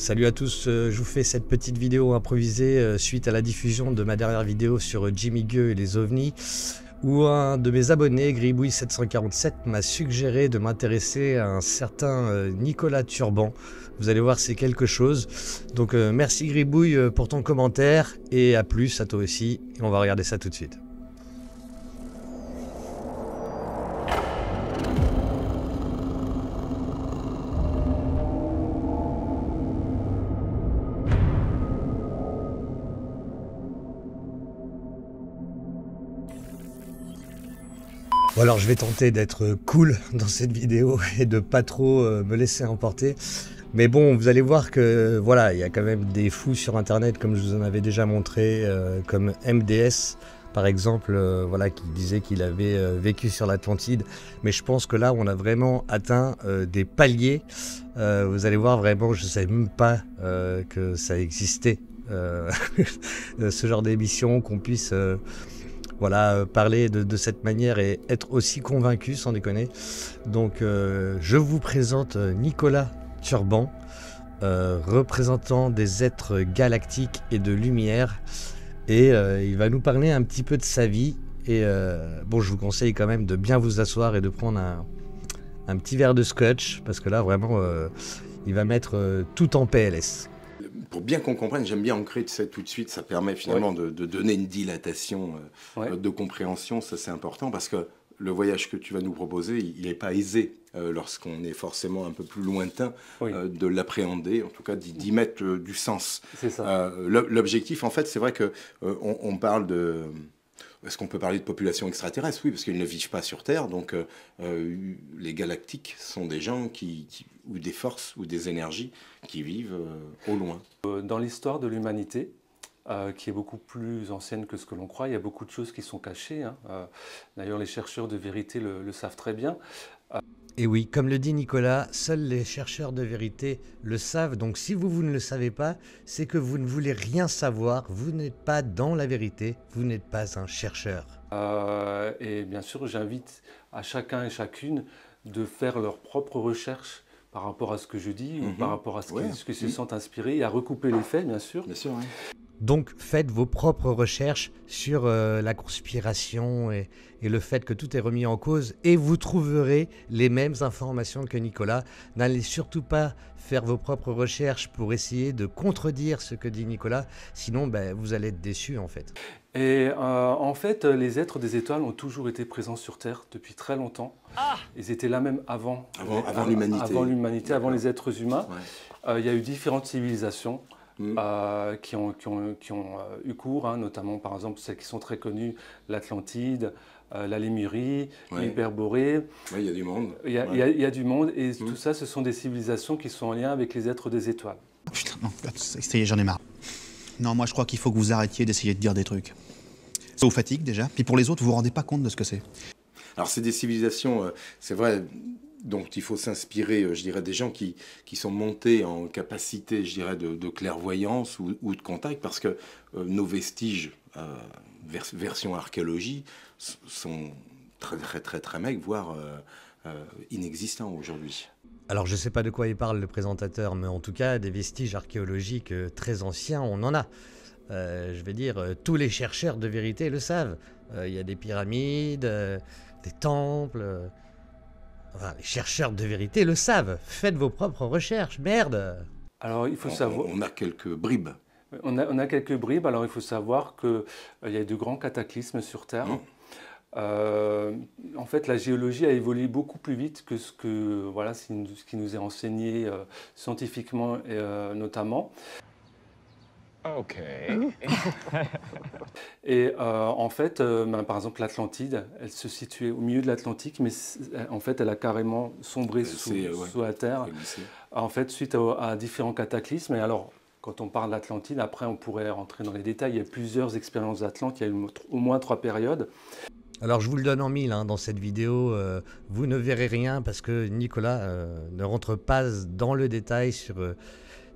Salut à tous, euh, je vous fais cette petite vidéo improvisée euh, suite à la diffusion de ma dernière vidéo sur euh, Jimmy Gueux et les ovnis où un de mes abonnés, Gribouille747, m'a suggéré de m'intéresser à un certain Nicolas Turban. Vous allez voir, c'est quelque chose. Donc merci Gribouille pour ton commentaire et à plus à toi aussi. on va regarder ça tout de suite. alors je vais tenter d'être cool dans cette vidéo et de pas trop euh, me laisser emporter. Mais bon, vous allez voir que voilà, il y a quand même des fous sur internet comme je vous en avais déjà montré, euh, comme MDS par exemple, euh, voilà, qui disait qu'il avait vécu sur l'Atlantide. Mais je pense que là, on a vraiment atteint des paliers. vous allez voir, vraiment, je ne savais même pas que ça existait, ce genre d'émission, qu'on puisse voilà, euh, parler de, cette manière et être aussi convaincu, sans déconner. Donc, euh, je vous présente euh, Nicolas Turban, représentant des êtres galactiques et de lumière. Et il va nous parler un petit peu de sa vie. Et bon, je vous conseille quand même de bien vous asseoir et de prendre un, un petit verre de scotch, parce que là, vraiment, il va mettre tout en PLS pour bien qu'on comprenne, j'aime bien ancrer ça tout de suite, ça permet finalement de, donner une dilatation euh, de compréhension, ça c'est important parce que le voyage que tu vas nous proposer, il n'est pas aisé euh, lorsqu'on est forcément un peu plus lointain euh, de l'appréhender, en tout cas d'y mettre du sens. L'objectif, en fait, c'est vrai qu'on on parle de est-ce qu'on peut parler de population extraterrestre Oui, parce qu'ils ne vivent pas sur Terre. Donc, euh, euh, les galactiques sont des gens qui, ou des forces ou des énergies qui vivent euh, au loin. Dans l'histoire de l'humanité, qui est beaucoup plus ancienne que ce que l'on croit. Il y a beaucoup de choses qui sont cachées. Hein. D'ailleurs, les chercheurs de vérité le savent très bien. Et oui, comme le dit Nicolas, seuls les chercheurs de vérité le savent. Donc si vous, vous ne le savez pas, c'est que vous ne voulez rien savoir, vous n'êtes pas dans la vérité, vous n'êtes pas un chercheur. Euh, et bien sûr, j'invite à chacun et chacune de faire leur propre recherche par rapport à ce que je dis ou mhm. par rapport à ce, que se sentent inspirés à recouper les faits, bien sûr. Bien donc faites vos propres recherches sur euh, la conspiration et, le fait que tout est remis en cause et vous trouverez les mêmes informations que Nicolas. N'allez surtout pas faire vos propres recherches pour essayer de contredire ce que dit Nicolas, sinon ben, vous allez être déçu en fait. Et euh, en fait, les êtres des étoiles ont toujours été présents sur Terre depuis très longtemps. Ah. Ils étaient là même avant, l'humanité, avant l'humanité, avant, les êtres humains. Euh, il y a eu différentes civilisations. Mm. Euh, qui ont, qui ont, euh, eu cours, hein, notamment par exemple celles qui sont très connues, l'Atlantide, euh, la Lémurie, ouais. l'Hyperborée. il y a du monde. Il y, a du monde, et mm. tout ça, ce sont des civilisations qui sont en lien avec les êtres des étoiles. Putain, non, ça y est, j'en ai marre. Non, moi je crois qu'il faut que vous arrêtiez d'essayer de dire des trucs. Ça vous fatigue déjà, puis pour les autres, vous vous rendez pas compte de ce que c'est. Alors c'est des civilisations, c'est vrai, donc il faut s'inspirer, euh, je dirais, des gens qui, qui sont montés en capacité, je dirais, de, clairvoyance ou, ou, de contact, parce que euh, nos vestiges, euh, version archéologie, sont très très très très maigres, voire inexistants aujourd'hui. Alors je ne sais pas de quoi il parle le présentateur, mais en tout cas, des vestiges archéologiques très anciens, on en a. je vais dire, tous les chercheurs de vérité le savent. Il y a des pyramides, des temples les chercheurs de vérité le savent. Faites vos propres recherches, merde Alors, il faut savoir. On a quelques bribes. On a, quelques bribes. Alors, il faut savoir qu'il euh, il y a eu de grands cataclysmes sur Terre. Mmh. Euh, en fait, la géologie a évolué beaucoup plus vite que ce, que, voilà, ce qui nous est enseigné euh, scientifiquement notamment. Ok. et euh, en fait, euh, ben, par exemple, l'Atlantide, elle se situait au milieu de l'Atlantique, mais euh, en fait, elle a carrément sombré sous, la Terre. En fait, suite à, différents cataclysmes. Et alors, quand on parle d'Atlantide, après, on pourrait rentrer dans les détails. Il y a plusieurs expériences d'Atlante, il y a eu au moins trois périodes. Alors je vous le donne en mille hein, dans cette vidéo, vous ne verrez rien parce que Nicolas ne rentre pas dans le détail sur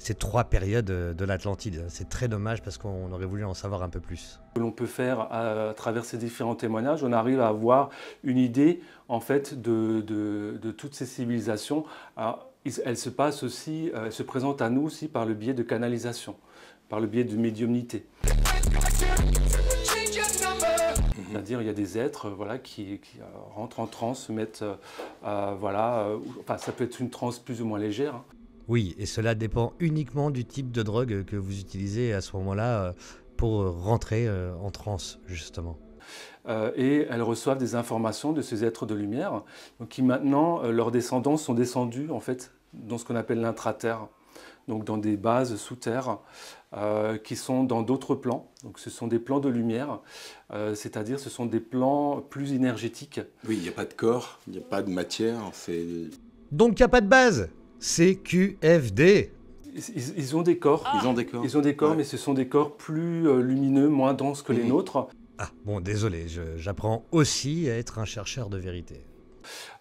ces trois périodes euh, de l'Atlantide. C'est très dommage parce qu'on aurait voulu en savoir un peu plus. Ce que l'on peut faire à, travers ces différents témoignages, on arrive à avoir une idée en fait de, toutes ces civilisations. elles se passent aussi, euh, se présentent à nous aussi par le biais de canalisation, par le biais de médiumnité. C'est-à-dire, il y a des êtres euh, voilà, qui, rentrent en transe, se mettent. voilà, enfin, ça peut être une transe plus ou moins légère. Hein. Oui, et cela dépend uniquement du type de drogue que vous utilisez à ce moment-là euh, pour rentrer euh, en transe, justement. Euh, et elles reçoivent des informations de ces êtres de lumière, qui maintenant, leurs descendants sont descendus en fait dans ce qu'on appelle l'intraterre, donc dans des bases sous terre qui sont dans d'autres plans. Donc ce sont des plans de lumière, c'est-à-dire ce sont des plans plus énergétiques. Oui, il n'y a pas de corps, il n'y a pas de matière. Donc il n'y a pas de base CQFD. Ah. Ils, ont des corps. Ils ont des corps. Ils ont des corps, mais ce sont des corps plus euh, lumineux, moins denses que les nôtres. Ah, bon, désolé, j'apprends aussi à être un chercheur de vérité.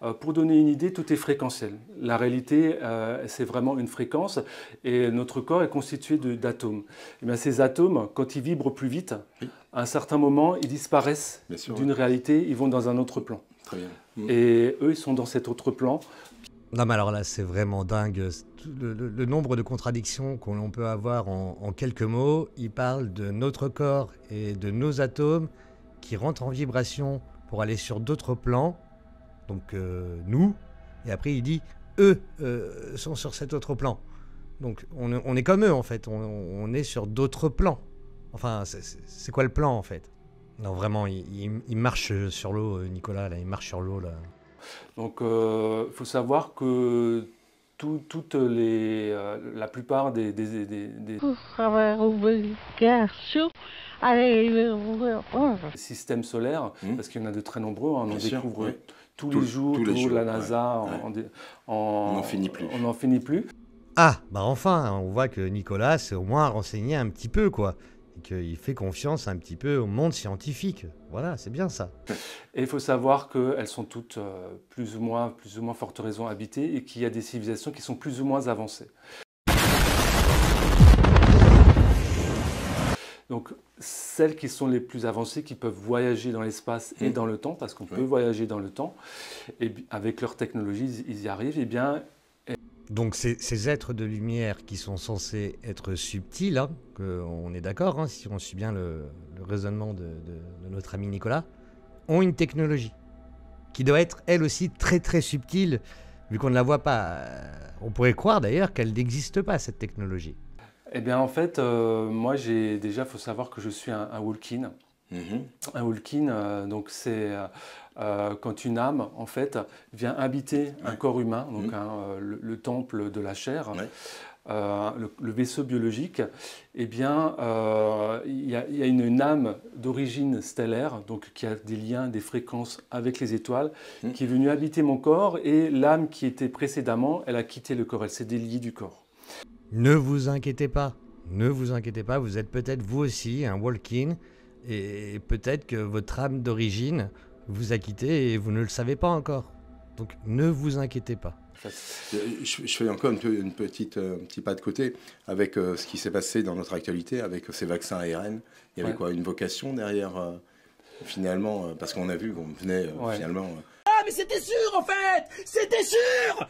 Euh, pour donner une idée, tout est fréquentiel. La réalité, euh, c'est vraiment une fréquence et notre corps est constitué d'atomes. Eh ces atomes, quand ils vibrent plus vite, à un certain moment, ils disparaissent d'une réalité, ils vont dans un autre plan. Mm. Et eux, ils sont dans cet autre plan non, mais alors là, c'est vraiment dingue. Le, nombre de contradictions qu'on peut avoir en, quelques mots, il parle de notre corps et de nos atomes qui rentrent en vibration pour aller sur d'autres plans, donc euh, nous, et après il dit eux euh, sont sur cet autre plan. Donc on, est comme eux en fait, on, est sur d'autres plans. Enfin, c'est quoi le plan en fait Non, vraiment, il, il marche sur l'eau, euh, Nicolas, là, il marche sur l'eau là. Donc il euh, faut savoir que toutes les, euh, la plupart des... systèmes solaires, hmm. parce qu'il y en a de très nombreux, hein, on en découvre tous les jours, la NASA, on n'en finit plus. Ah, bah enfin, on voit que Nicolas, au moins, renseigné un petit peu, quoi qu'il fait confiance un petit peu au monde scientifique. Voilà, c'est bien ça. Et il faut savoir qu'elles sont toutes euh, plus ou moins, plus ou moins fortes raisons habitées et qu'il y a des civilisations qui sont plus ou moins avancées. Donc, celles qui sont les plus avancées, qui peuvent voyager dans l'espace et mmh. dans le temps, parce qu'on peut voyager dans le temps, et avec leur technologie, ils y arrivent, et eh bien, donc ces, êtres de lumière qui sont censés être subtils, hein, on est d'accord, hein, si on suit bien le, raisonnement de, notre ami Nicolas, ont une technologie qui doit être elle aussi très très subtile, vu qu'on ne la voit pas. Euh, on pourrait croire d'ailleurs qu'elle n'existe pas, cette technologie. Eh bien en fait, euh, moi j'ai déjà, faut savoir que je suis un, un mm-hmm. Un euh, donc c'est euh, quand une âme, en fait, vient habiter un corps humain, donc mmh. euh, le, temple de la chair, euh, le, vaisseau biologique, eh bien, il y, a une, âme d'origine stellaire, donc qui a des liens, des fréquences avec les étoiles, mmh. qui est venue habiter mon corps, et l'âme qui était précédemment, elle a quitté le corps, elle s'est déliée du corps. Ne vous inquiétez pas, ne vous inquiétez pas, vous êtes peut-être vous aussi un walk-in, et peut-être que votre âme d'origine vous a quitté et vous ne le savez pas encore. Donc ne vous inquiétez pas. Euh, je, fais encore une, petite, euh, un petit pas de côté avec euh, ce qui s'est passé dans notre actualité avec ces vaccins ARN. Il y avait quoi Une vocation derrière finalement Parce qu'on a vu qu'on venait finalement. Ah mais c'était sûr en fait C'était sûr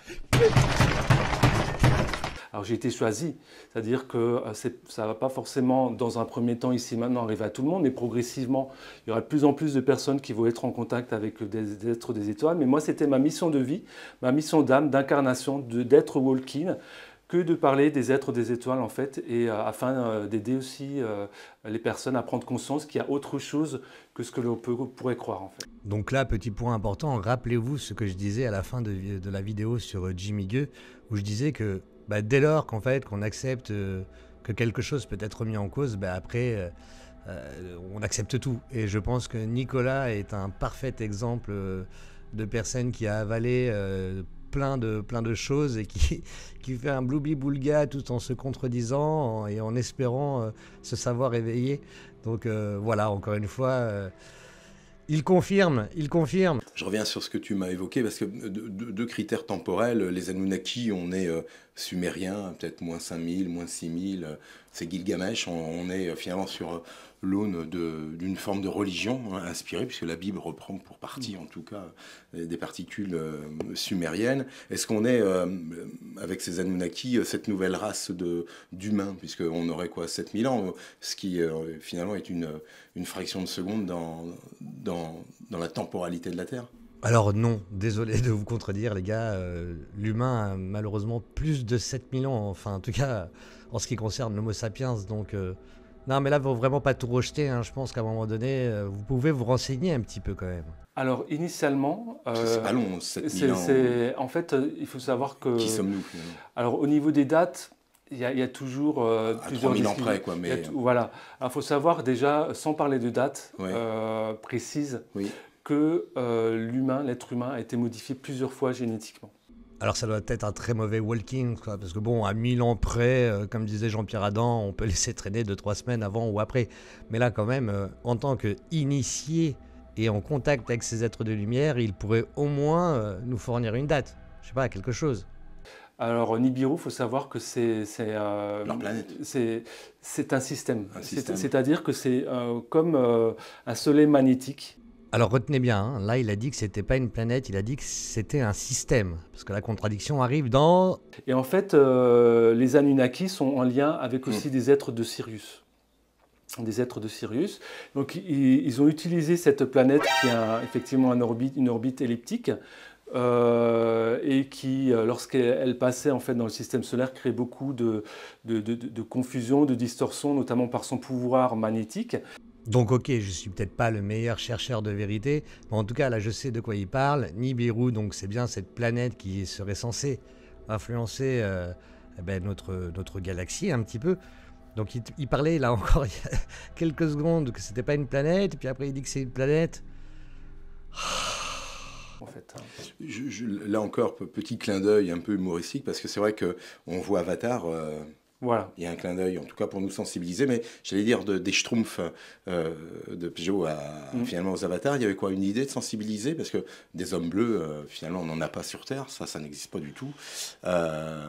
alors j'ai été choisi, c'est-à-dire que euh, ça ne va pas forcément dans un premier temps ici maintenant arriver à tout le monde, mais progressivement, il y aura de plus en plus de personnes qui vont être en contact avec des êtres des étoiles. Mais moi, c'était ma mission de vie, ma mission d'âme, d'incarnation, d'être walking que de parler des êtres des étoiles en fait, et euh, afin euh, d'aider aussi les personnes à prendre conscience qu'il y a autre chose que ce que l'on pourrait croire en fait. Donc là, petit point important, rappelez-vous ce que je disais à la fin de, de la vidéo sur Jimmy Gueux, où je disais que bah, dès lors qu'en fait qu'on accepte euh, que quelque chose peut être mis en cause, bah, après euh, euh, on accepte tout. Et je pense que Nicolas est un parfait exemple de personne qui a avalé plein de, plein de choses et qui, qui fait un bloubi boulga tout en se contredisant et en espérant se savoir éveiller. Donc voilà, encore une fois, il confirme, il confirme. Je reviens sur ce que tu m'as évoqué parce que deux, deux critères temporels, les Anunnaki, on est sumériens peut-être moins 5000, moins 6000. C'est Gilgamesh, on, est finalement sur euh, l'aune d'une forme de religion hein, inspirée, puisque la Bible reprend pour partie, en tout cas, des particules euh, sumériennes. Est-ce qu'on est, euh, avec ces Anunnaki, cette nouvelle race d'humains, puisqu'on aurait quoi 7000 ans, ce qui finalement est une, fraction de seconde dans, dans la temporalité de la Terre alors non, désolé de vous contredire les gars, euh, l'humain a malheureusement plus de 7000 ans, enfin en tout cas en ce qui concerne l'homo sapiens, donc... Euh, non mais là, il vraiment pas tout rejeter, hein. je pense qu'à un moment donné, euh, vous pouvez vous renseigner un petit peu quand même. Alors initialement... c'est 7000 ans. En fait, il faut savoir que... Qui sommes-nous Alors au niveau des dates, il y, a, toujours ah, plusieurs 3000 ans près, quoi. Mais... voilà. il faut savoir déjà, sans parler de dates précise, oui que euh, l'humain, l'être humain, a été modifié plusieurs fois génétiquement. Alors ça doit être un très mauvais walking, parce que bon, à mille ans près, euh, comme disait Jean-Pierre Adam, on peut laisser traîner 2 trois semaines avant ou après. Mais là quand même, euh, en tant qu'initié et en contact avec ces êtres de lumière, il pourrait au moins nous fournir une date, je sais pas, quelque chose. Alors Nibiru, faut savoir que c'est c'est un système. C'est-à-dire que c'est comme un soleil magnétique alors retenez bien, hein. là il a dit que ce n'était pas une planète, il a dit que c'était un système, parce que la contradiction arrive dans. Et en fait, euh, les Anunnaki sont en lien avec aussi hmm. des êtres de Sirius. Des êtres de Sirius. Donc ils, ont utilisé cette planète qui a effectivement une orbite, elliptique. Euh, et qui, euh, lorsqu'elle passait en fait dans le système solaire, créait beaucoup de, de confusion, de distorsion, notamment par son pouvoir magnétique. Donc ok, je suis peut-être pas le meilleur chercheur de vérité, mais en tout cas là je sais de quoi il parle. Nibiru, donc c'est bien cette planète qui serait censée influencer euh, eh ben, notre, notre galaxie un petit peu. Donc il, parlait là encore il y a quelques secondes que c'était pas une planète, puis après il dit que c'est une planète. En fait. Hein. là encore, petit clin d'œil un peu humoristique, parce que c'est vrai qu'on voit Avatar. Euh, il y a un clin d'œil, en tout cas pour nous sensibiliser, mais j'allais dire de, des schtroumpfs euh, de Peugeot à, mm. finalement aux avatars, il y avait quoi Une idée de sensibiliser Parce que des hommes bleus, euh, finalement, on n'en a pas sur Terre, ça, ça n'existe pas du tout. Euh,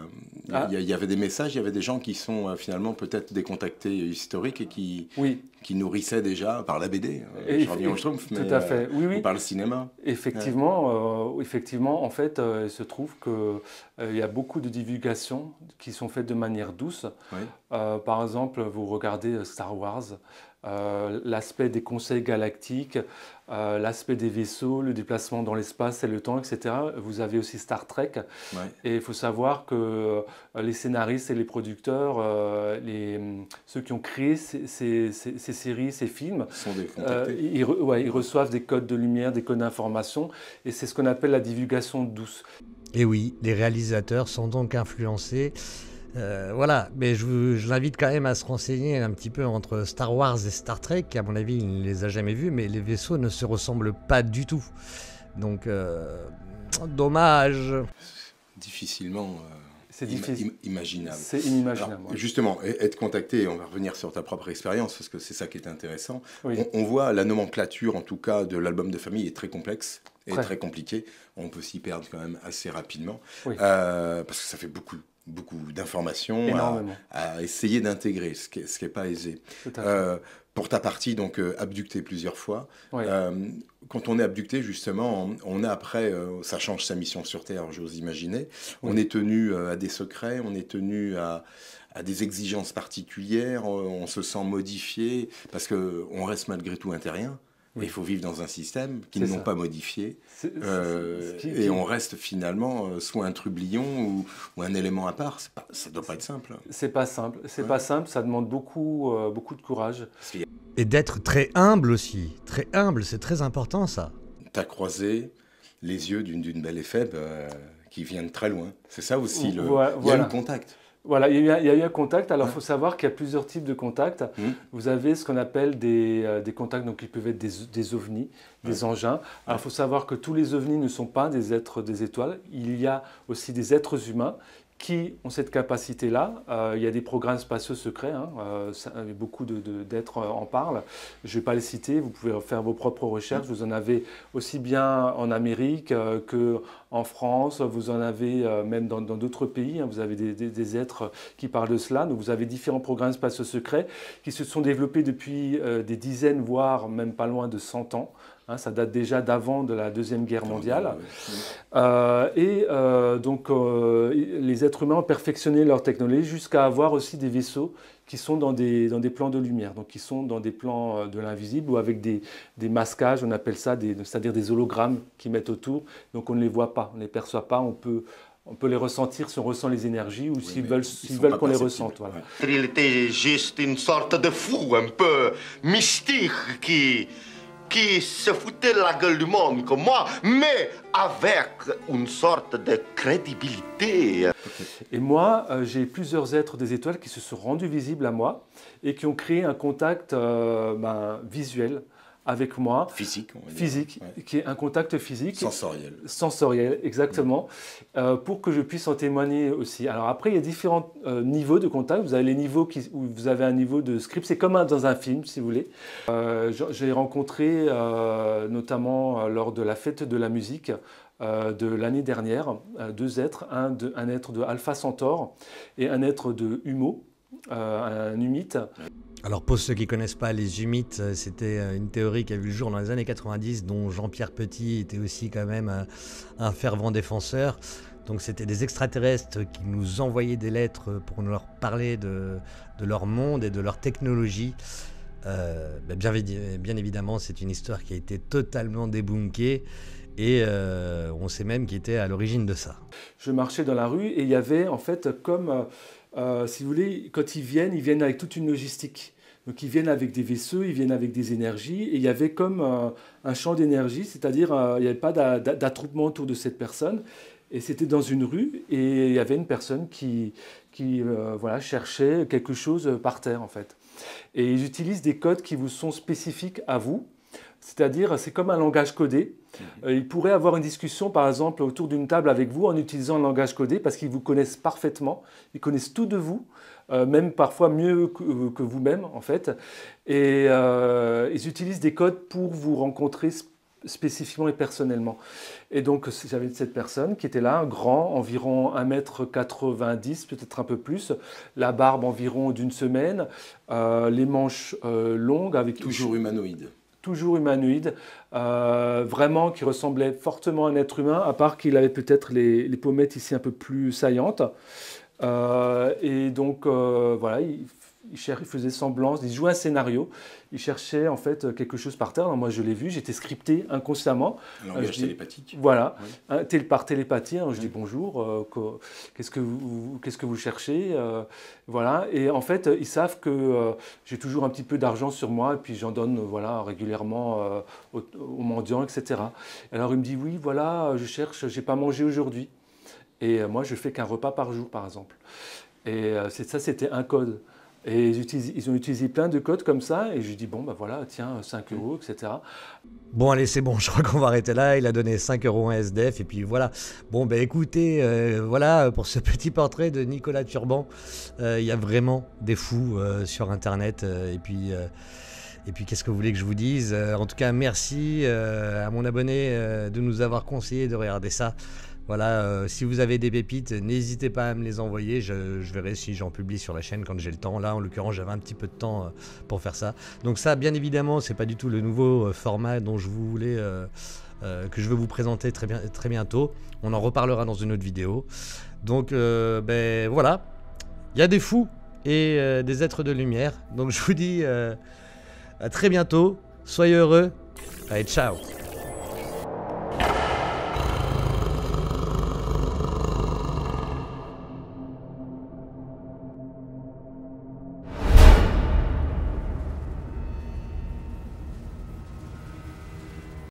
ah. il, y avait des messages, il y avait des gens qui sont finalement peut-être décontactés historiques et qui, oui qui nourrissait déjà par la BD, euh, et, tout à fait. Oui, euh, par le cinéma. Effectivement, euh, effectivement en fait, il se trouve qu'il y a beaucoup de divulgations qui sont faites de manière douce. par exemple, vous regardez Star Wars. Euh, l'aspect des conseils galactiques, euh, l'aspect des vaisseaux, le déplacement dans l'espace et le temps, etc. Vous avez aussi Star Trek. Et il faut savoir que euh, les scénaristes et les producteurs, les, ceux qui ont créé ces, séries, ces films, ils, ils reçoivent des codes de lumière, des codes d'information, et c'est ce qu'on appelle la divulgation douce. Et eh oui, les réalisateurs sont donc influencés euh, voilà, mais je, l'invite quand même à se renseigner un petit peu entre Star Wars et Star Trek. À mon avis, il ne les a jamais vus, mais les vaisseaux ne se ressemblent pas du tout. Donc, euh, dommage. Difficilement. Euh, c'est difficile. imaginable. C'est inimaginable. Justement, être contacté, on va revenir sur ta propre expérience, parce que c'est ça qui est intéressant. On, voit la nomenclature, en tout cas, de l'album de famille est très complexe et très compliqué. On peut s'y perdre quand même assez rapidement. parce que ça fait beaucoup, beaucoup d'informations à, essayer d'intégrer, ce qui n'est pas aisé. Euh, pour ta partie, donc euh, abducté plusieurs fois, euh, quand on est abducté, justement, on, est a après, ça change sa mission sur Terre, j'ose imaginer, on est tenu à des secrets, on est tenu à, des exigences particulières, on, se sent modifié, parce qu'on reste malgré tout intérieur il faut vivre dans un système qu'ils n'ont pas modifié. Euh, et on reste finalement euh, soit un trublion ou, un élément à part. ça ne doit pas être simple. C'est pas simple. C'est pas simple. Ça demande beaucoup, euh, beaucoup de courage. Et d'être très humble aussi. Très humble, c'est très important ça. T'as croisé les yeux d'une belle éphèbe qui vient de très loin. C'est ça aussi le, le contact. Voilà, il y, a, eu un contact. Alors, il faut savoir qu'il y a plusieurs types de contacts. Mmh. Vous avez ce qu'on appelle des, euh, contacts, donc ils peuvent être des, ovnis, des engins. Alors, il faut savoir que tous les ovnis ne sont pas des êtres, des étoiles. Il y a aussi des êtres humains qui ont cette capacité-là. Euh, il y a des programmes spatiaux secrets, hein. euh, beaucoup d'êtres euh, en parlent. Je ne vais pas les citer, vous pouvez faire vos propres recherches. Vous en avez aussi bien en Amérique qu'en France, vous en avez même dans d'autres pays. Hein. vous avez des, êtres qui parlent de cela. Donc vous avez différents programmes spatiaux secrets qui se sont développés depuis des dizaines, voire même pas loin de 100 ans. Hein, ça date déjà d'avant de la Deuxième Guerre mondiale. Euh, et euh, donc, euh, les êtres humains ont perfectionné leur technologie jusqu'à avoir aussi des vaisseaux qui sont dans des, dans des plans de lumière, donc qui sont dans des plans de l'invisible ou avec des, masquages, on appelle ça, c'est-à-dire des hologrammes qui mettent autour. Donc, on ne les voit pas, on ne les perçoit pas, on peut on peut les ressentir si on ressent les énergies ou s'ils veulent, veulent qu'on les ressente. Voilà. Il était juste une sorte de fou un peu mystique qui qui se foutait la gueule du monde comme moi, mais avec une sorte de crédibilité. Et moi, euh, j'ai plusieurs êtres des étoiles qui se sont rendus visibles à moi et qui ont créé un contact euh, ben, visuel avec moi. Physique. physique, qui est un contact physique. Sensoriel. Sensoriel, exactement, euh, pour que je puisse en témoigner aussi. Alors après, il y a différents euh, niveaux de contact. Vous avez les niveaux qui, où vous avez un niveau de script. C'est comme dans un film, si vous voulez. Euh, j'ai rencontré, notamment lors de la fête de la musique, de l'année dernière, deux êtres, un, de, un, être de Alpha Centaure et un être de Humo, un humite. Alors pour ceux qui ne connaissent pas les humites, euh, c'était euh, une théorie qui a vu le jour dans les années 90, dont Jean-Pierre Petit était aussi quand même euh, un, fervent défenseur. Donc c'était des extraterrestres qui nous envoyaient des lettres pour nous leur parler de, leur monde et de leur technologie. Ben, bien, évidemment, c'est une histoire qui a été totalement débunkée et on sait même qui était à l'origine de ça. Je marchais dans la rue et il y avait en fait comme euh, si vous voulez, quand ils viennent, ils viennent avec toute une logistique. Donc ils viennent avec des vaisseaux, ils viennent avec des énergies, et il y avait comme euh, un champ d'énergie, c'est-à-dire euh, il n'y avait pas d'attroupement autour de cette personne. Et c'était dans une rue, et il y avait une personne qui, qui voilà, cherchait quelque chose par terre, en fait. Et ils utilisent des codes qui vous sont spécifiques à vous. C'est-à-dire, c'est comme un langage codé. Mhm. Euh, il ils pourraient avoir une discussion, par exemple, autour d'une table avec vous en utilisant le langage codé parce qu'ils vous connaissent parfaitement. Ils connaissent tout de vous, euh, même parfois mieux euh, que, vous-même, en fait. Et ils utilisent des codes pour vous rencontrer spécifiquement et personnellement. Et donc j'avais cette personne qui était là, grand, environ 1m90, peut-être un peu plus, la barbe environ d'une semaine, les manches longues avec... Toujours humanoïde toujours humanoïde, euh, vraiment qui ressemblait fortement à un être humain, à part qu'il avait peut-être les, pommettes ici un peu plus saillantes. Euh, et donc, euh, voilà, il il, faisaient semblant, faisait semblance, il jouait un scénario, il cherchait en fait quelque chose par terre. moi je l'ai vu, j'étais scripté inconsciemment. Un euh, langage télépathique. Voilà, par télépathie. Hein. je dis bonjour, euh, qu'est-ce que vous, qu'est-ce que vous cherchez euh, Voilà, et en fait ils savent que j'ai toujours un petit peu d'argent sur moi et puis j'en donne voilà régulièrement aux, mendiants, etc. Alors il me dit oui, voilà, je cherche, j'ai pas mangé aujourd'hui. Et moi, je fais qu'un repas par jour, par exemple. Et ça, c'était un code. Et ils, ont utilisé plein de codes comme ça, et je dis, bon, bah voilà, tiens, 5 euros, etc. Bon, allez, c'est bon, je crois qu'on va arrêter là. Il a donné 5 euros en SDF, e et puis voilà. Bon, ben écoutez, euh, voilà, pour ce petit portrait de Nicolas Turban, euh, il y a vraiment des fous euh, sur Internet, et puis. et puis qu'est-ce que vous voulez que je vous dise En tout cas, merci à mon abonné de nous avoir conseillé de regarder ça. Voilà, euh, si vous avez des pépites, n'hésitez pas à me les envoyer. Je, verrai si j'en publie sur la chaîne quand j'ai le temps. Là, en l'occurrence, j'avais un petit peu de temps euh, pour faire ça. Donc ça, bien évidemment, c'est pas du tout le nouveau euh, format dont je voulais, que je veux vous présenter très, bien, très bientôt. On en reparlera dans une autre vidéo. Donc, ben voilà, il y a des fous et des êtres de lumière. Donc je vous dis à très bientôt. Soyez heureux. Allez, ciao